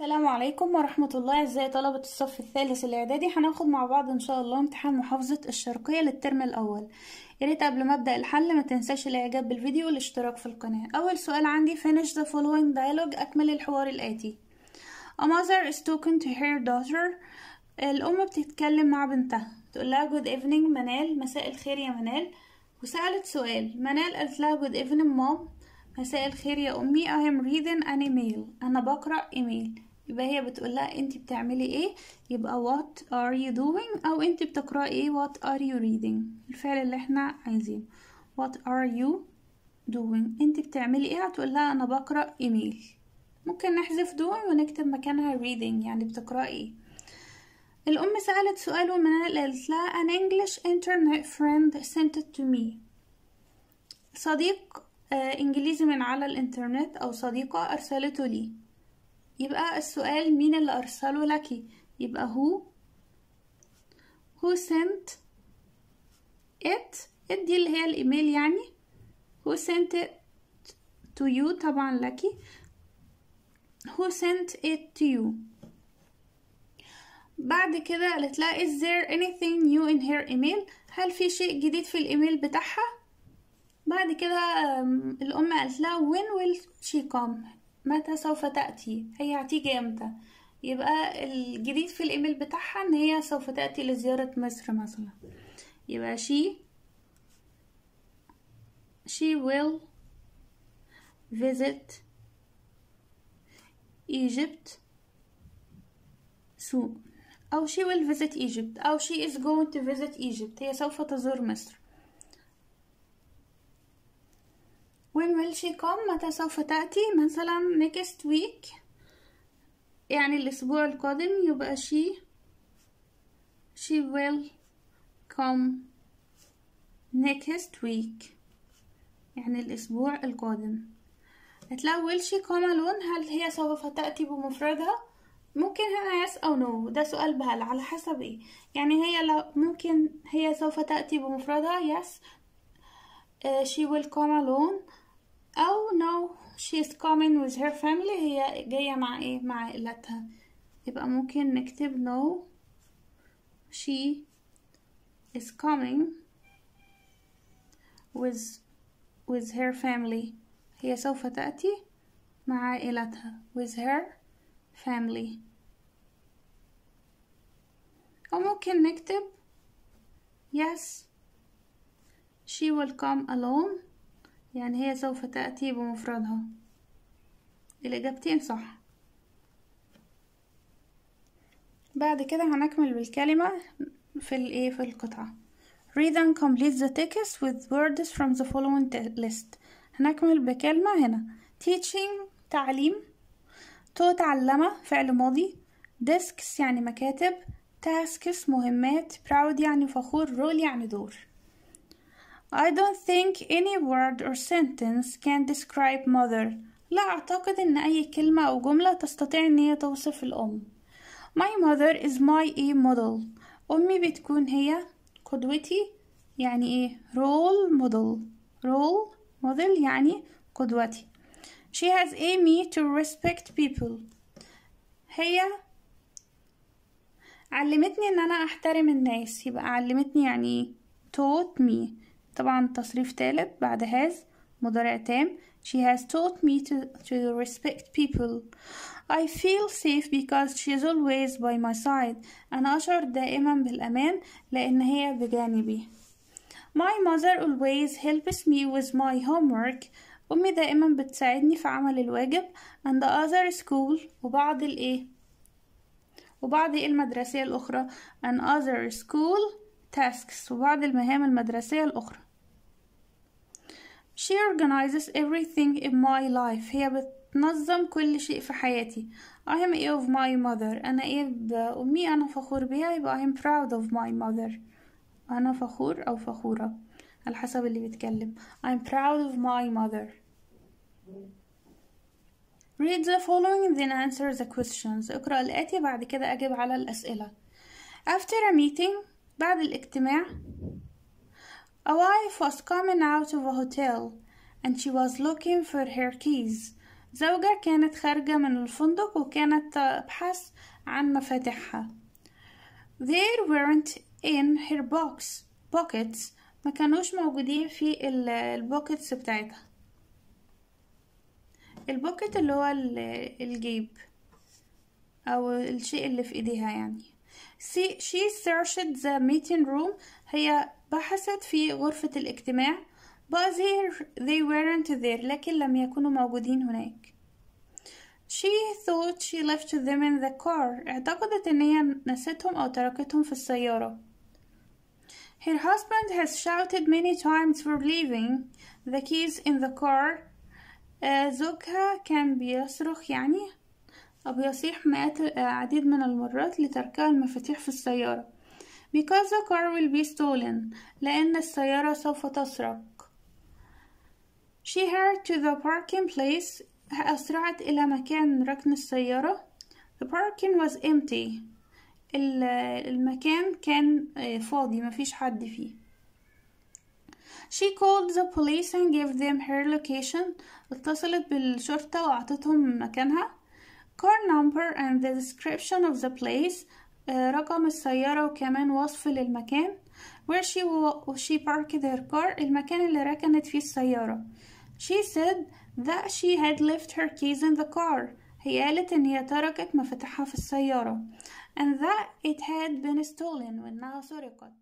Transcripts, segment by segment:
السلام عليكم ورحمة الله أعزائي طلبة الصف الثالث الإعدادي هناخد مع بعض إن شاء الله امتحان محافظة الشرقية للترم الأول ياريت قبل ما أبدأ الحل ما تنساش الإعجاب بالفيديو والاشتراك في القناة أول سؤال عندي finish the following dialogue أكمل الحوار الآتي A mother is talking to her daughter الأم بتتكلم مع بنتها تقول لها good evening منال مساء الخير يا منال وسألت سؤال منال قالت لها good evening mom مساء الخير يا امي I am reading an email انا بقرا ايميل يبقى هي بتقول لها انت بتعملي ايه يبقى what are you doing او انت بتقراي ايه what are you reading الفعل اللي احنا عايزينه what are you doing انت بتعملي ايه هتقول لها انا بقرا ايميل ممكن نحذف doing ونكتب مكانها reading يعني بتقراي ايه الام سالت سؤال ومن قالت لها an english internet friend sent it to me صديق آه، إنجليزي من على الإنترنت أو صديقة أرسلته لي يبقى السؤال مين اللي أرسله لك يبقى هو who sent it it دي اللي هي الإيميل يعني who sent it to you طبعا لك who sent it to you بعد كده قالت لها is there anything new in her email هل في شيء جديد في الإيميل بتاعها بعد كده الأم قالت لها when will she come متى سوف تأتي هي هتيجي امتى يبقى الجديد في الايميل بتاعها ان هي سوف تأتي لزيارة مصر مثلا يبقى she she will visit Egypt soon أو she will visit Egypt أو she is going to visit Egypt هي سوف تزور مصر when will she come متى سوف تأتي مثلا next week يعني الأسبوع القادم يبقى she she will come next week يعني الأسبوع القادم هتلاقي will she come alone هل هي سوف تأتي بمفردها ممكن هنا yes أو no ده سؤال بهل على حسب ايه يعني هي لو ممكن هي سوف تأتي بمفردها yes uh, she will come alone Oh no she's coming with her family هي جاية مع ايه مع عائلتها يبقى ممكن نكتب no she is coming with with her family هي سوف تأتي مع عائلتها with her family ممكن نكتب yes she will come alone يعني هي سوف تأتي بمفردها الإجابتين صح بعد كده هنكمل بالكلمة في الإيه في القطعة read and complete the text with words from the following list هنكمل بكلمة هنا teaching تعليم تو تعلمة فعل ماضي desks يعني مكاتب tasks مهمات proud يعني فخور role يعني دور I don't think any word or sentence can describe mother. لا أعتقد أن أي كلمة أو جملة تستطيع أن هي توصف الأم. My mother is my A model. أمي بتكون هي قدوتي يعني إيه role model. Role model يعني قدوتي. She has a me to respect people. هي علمتني ان انا احترم الناس يبقى علمتني يعني taught me طبعا تصريف ثالث بعد has مضارع تام She has taught me to, to respect people. I feel safe because she's always by my side. أنا أشعر دائما بالأمان لأن هي بجانبي. My mother always helps me with my homework. أمي دائما بتساعدني في عمل الواجب and the other school وبعض الإيه وبعض إيه المدرسية الأخرى and other school tasks وبعض المهام المدرسية الأخرى she organizes everything in my life هي بتنظم كل شيء في حياتي I am a of my mother أنا ايه أمي أنا فخور بيها يبقى I am proud of my mother أنا فخور أو فخورة على حسب اللي بيتكلم I am proud of my mother Read the following then answer the questions اقرأ الآتي بعد كده أجب على الأسئلة After a meeting بعد الاجتماع A wife was coming out of a hotel and she was looking for her keys. زوجة كانت خارجة من الفندق وكانت تبحث عن مفاتيحها. There weren't in her box pockets ما كانوش موجودين في البوكتس بتاعتها البوكت اللي هو الجيب او الشيء اللي في ايديها يعني she, she searched the meeting room هي بحثت في غرفة الاجتماع but they weren't there لكن لم يكونوا موجودين هناك she thought she left them in the car اعتقدت ان هي نسيتهم او تركتهم في السيارة her husband has shouted many times for leaving the keys in the car آه زوجها كان بيصرخ يعني أو بيصيح مئات العديد من المرات لتركها المفاتيح في السيارة because the car will be stolen لأن السيارة سوف تسرق she hurried to the parking place أسرعت إلى مكان ركن السيارة the parking was empty المكان كان فاضي مفيش حد فيه She called the police and gave them her location اتصلت بالشرطة وأعطتهم مكانها car number and the description of the place رقم السيارة وكمان وصف للمكان where she, she parked her car المكان اللي ركنت فيه السيارة she said that she had left her keys in the car هي قالت ان هي تركت مفاتيحها في السيارة and that it had been stolen وانها سرقت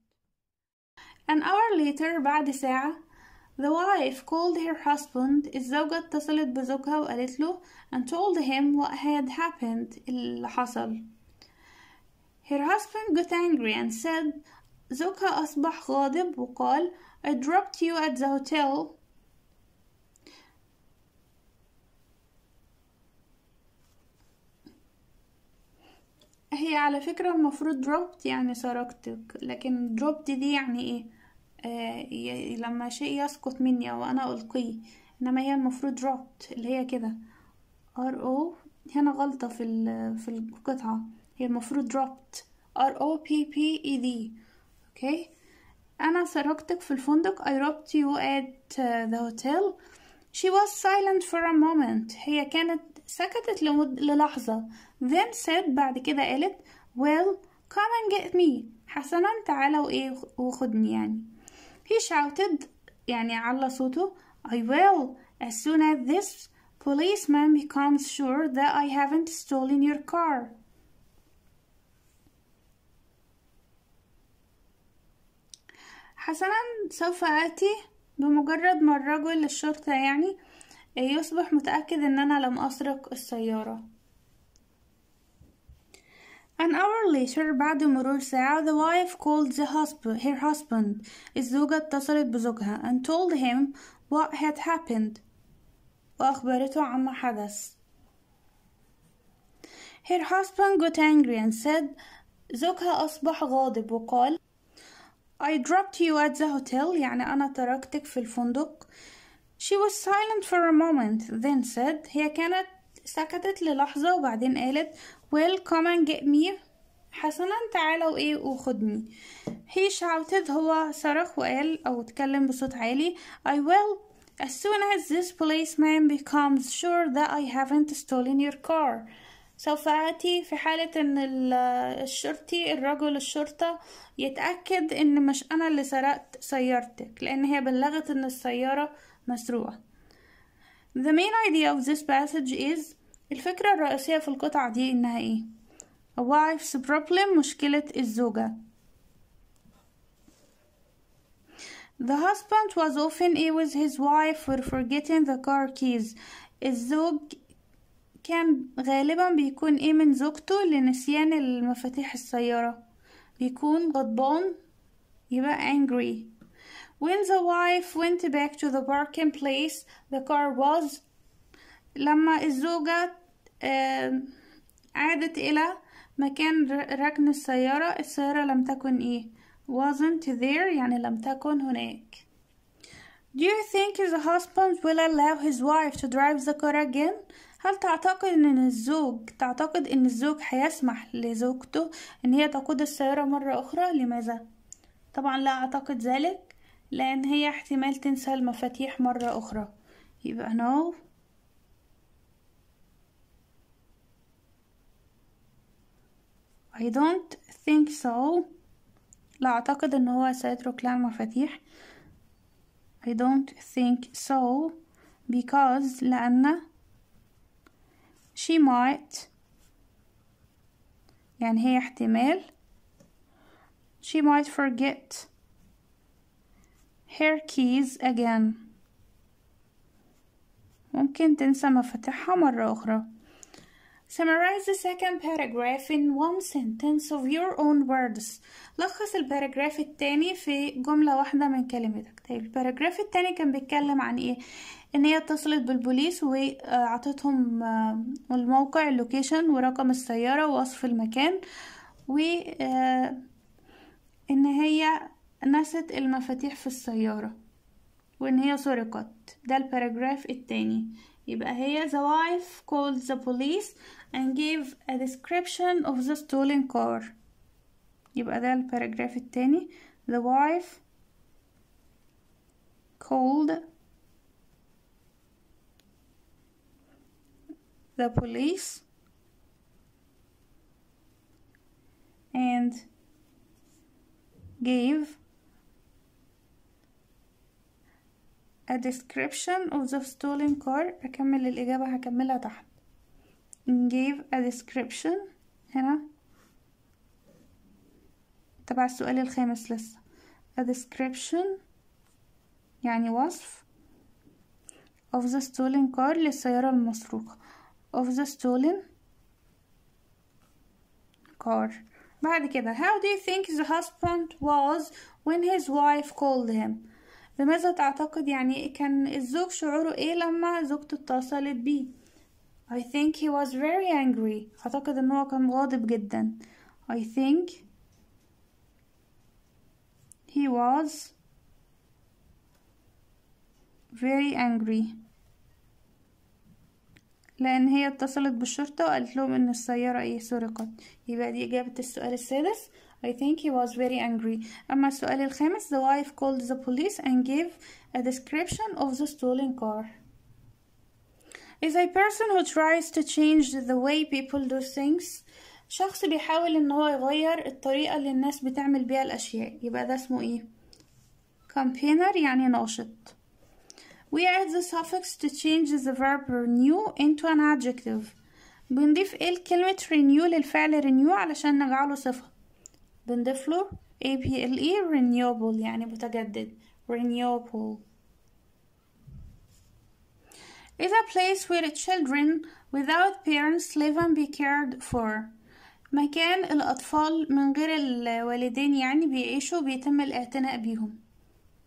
an hour later بعد ساعة The wife called her husband الزوجة اتصلت بزوجها وقالت له and told him what had happened اللي حصل Her husband got angry and said زوجها أصبح غاضب وقال I dropped you at the hotel هي على فكرة المفروض dropped يعني سرقتك لكن dropped دي يعني ايه آه لما شيء يسقط مني او انا القيه انما هي المفروض dropped اللي هي كده ار او هنا غلطة في في القطعة هي المفروض dropped R O P P E D اوكي okay. انا سرقتك في الفندق I robbed you at the hotel she was silent for a moment هي كانت سكتت للحظة then said بعد كده قالت well come and get me حسنا تعالى وايه وخدني يعني he shouted يعني على صوته I will as soon as this policeman becomes sure that I haven't stolen your car حسنا سوف آتي بمجرد ما الرجل الشرطة يعني يصبح متأكد أن أنا لم أسرق السيارة An hour later بعد مرور ساعة the wife called the husband, her husband الزوجة اتصلت بزوجها and told him what had happened وأخبرته عما حدث Her husband got angry and said زوجها أصبح غاضب وقال I dropped you at the hotel يعني أنا تركتك في الفندق She was silent for a moment then said هي كانت سكتت للحظة وبعدين قالت Well come and get me حسنا تعالى وايه وخدني He shouted هو صرخ وقال أو تكلم بصوت عالي I will as soon as this policeman becomes sure that I haven't stolen your car سوف آتي في حالة أن الشرطي الرجل الشرطة يتأكد أن مش أنا اللي سرقت سيارتك لأن هي بلغت أن السيارة مسروقة The main idea of this passage is الفكرة الرئيسية في القطعة دي إنها إيه؟ A wife's problem مشكلة الزوجة The husband was often ill with his wife for forgetting the car keys الزوج كان غالبا بيكون ايه من زوجته لنسيان المفاتيح السيارة بيكون غضبان يبقى angry when the wife went back to the parking place the car was لما الزوجة عادت إلى مكان ركن السيارة السيارة لم تكن إيه wasn't there يعني لم تكن هناك Do you think the husband will allow his wife to drive the car again هل تعتقد ان الزوج تعتقد ان الزوج هيسمح لزوجته ان هي تقود السيارة مرة اخرى لماذا طبعا لا اعتقد ذلك لان هي احتمال تنسى المفاتيح مرة اخرى يبقى نو I don't think so لا أعتقد أن هو سيترك لها المفاتيح I don't think so because لأن she might يعني هي احتمال she might forget her keys again ممكن تنسى مفاتيحها مرة أخرى Summarize the second paragraph in one sentence of your own words. لخص الباراجراف التاني في جملة واحدة من كلمتك. طيب الباراجراف التاني كان بيتكلم عن ايه؟ ان هي اتصلت بالبوليس وعطتهم آه، الموقع اللوكيشن ورقم السيارة ووصف المكان و آه، ان هي نست المفاتيح في السيارة وان هي سرقت ده الباراجراف التاني يبقى هي the wife called the police and gave a description of the stolen car يبقى ده الباراجراف التاني the wife called the police and gave a description of the stolen car أكمل الإجابة هكملها تحت give a description هنا تبع السؤال الخامس لسه a description يعني وصف of the stolen car للسيارة المسروقة of the stolen car بعد كده how do you think the husband was when his wife called him لماذا تعتقد يعني كان الزوج شعوره ايه لما زوجته اتصلت بيه I think he was very angry اعتقد ان هو كان غاضب جدا I think he was very angry لان هي اتصلت بالشرطة وقالت لهم ان السيارة ايه سرقت يبقى دي اجابة السؤال السادس I think he was very angry أما السؤال الخامس the wife called the police and gave a description of the stolen car is a person who tries to change the way people do things شخص بيحاول ان هو يغير الطريقة اللي الناس بتعمل بيها الأشياء يبقى ده اسمه ايه campaigner يعني ناشط we add the suffix to change the verb renew into an adjective بنضيف ايه لكلمة renew للفعل renew علشان نجعله صفة له اي بي ال اي renewable يعني متجدد renewable is a place where children without parents live and be cared for مكان الأطفال من غير الوالدين يعني بيعيشوا بيتم الاعتناء بيهم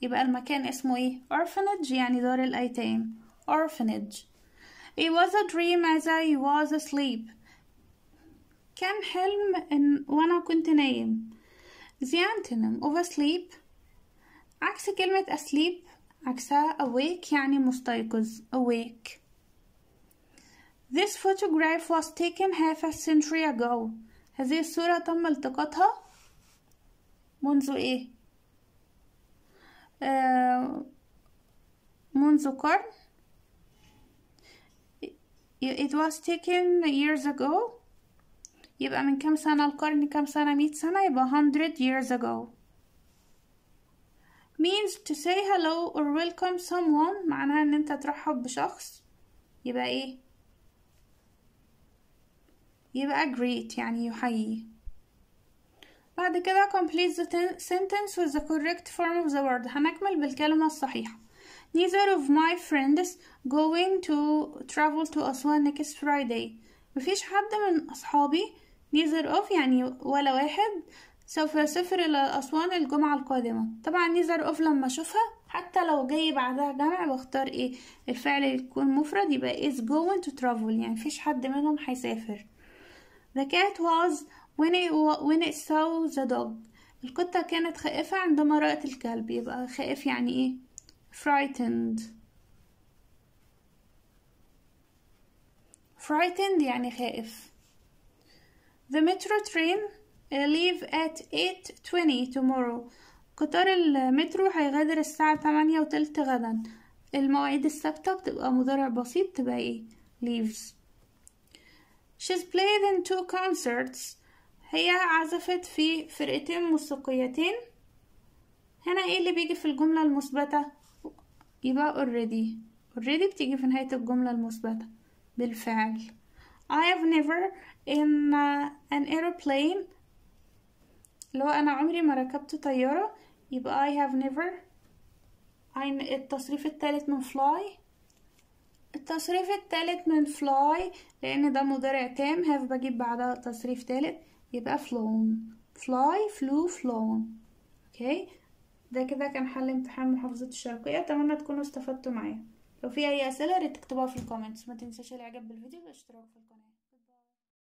يبقى المكان اسمه ايه orphanage يعني دار الأيتام orphanage It was a dream as I was asleep كان حلم إن وأنا كنت نايم the antonym of asleep عكس كلمة asleep عكسها awake يعني مستيقظ awake This photograph was taken half a century ago هذه الصورة تم التقاطها منذ ايه منذ قرن It was taken years ago يبقى من كم سنة القرن كم سنة مية سنة يبقى hundred years ago means to say hello or welcome someone معناها ان انت ترحب بشخص يبقى ايه يبقى greet يعني يحيي بعد كده complete the sentence with the correct form of the word هنكمل بالكلمة الصحيحة neither of my friends going to travel to Aswan next Friday مفيش حد من أصحابي نيذر اوف يعني ولا واحد سوف يسافر إلى أسوان الجمعة القادمة طبعا نيذر اوف لما أشوفها حتى لو جاي بعدها جمع بختار ايه الفعل يكون مفرد يبقى is going to travel يعني مفيش حد منهم هيسافر the cat was when it, when it saw the dog القطة كانت خائفة عندما رأت الكلب يبقى خائف يعني ايه frightened frightened يعني خائف The metro train uh, leave at 8:20 tomorrow. قطار المترو هيغادر الساعة تمانية وتلت غدا المواعيد الثابتة بتبقى مضارع بسيط تبقى ايه leaves She's played in two concerts هي عزفت في فرقتين موسيقيتين هنا ايه اللي بيجي في الجملة المثبتة يبقى already already بتيجي في نهاية الجملة المثبتة بالفعل I have never in uh, an aeroplane لو أنا عمري ما ركبت طيارة يبقى I have never I التصريف التالت من fly التصريف التالت من fly لأن ده مضارع تام have بجيب بعدها تصريف تالت يبقى flown fly flew flown اوكي ده كده كان حل امتحان محافظة الشرقية اتمنى تكونوا استفدتوا معايا لو في اي اسئلة ريت تكتبوها في الكومنتس ما تنساش الاعجاب بالفيديو والاشتراك في القناة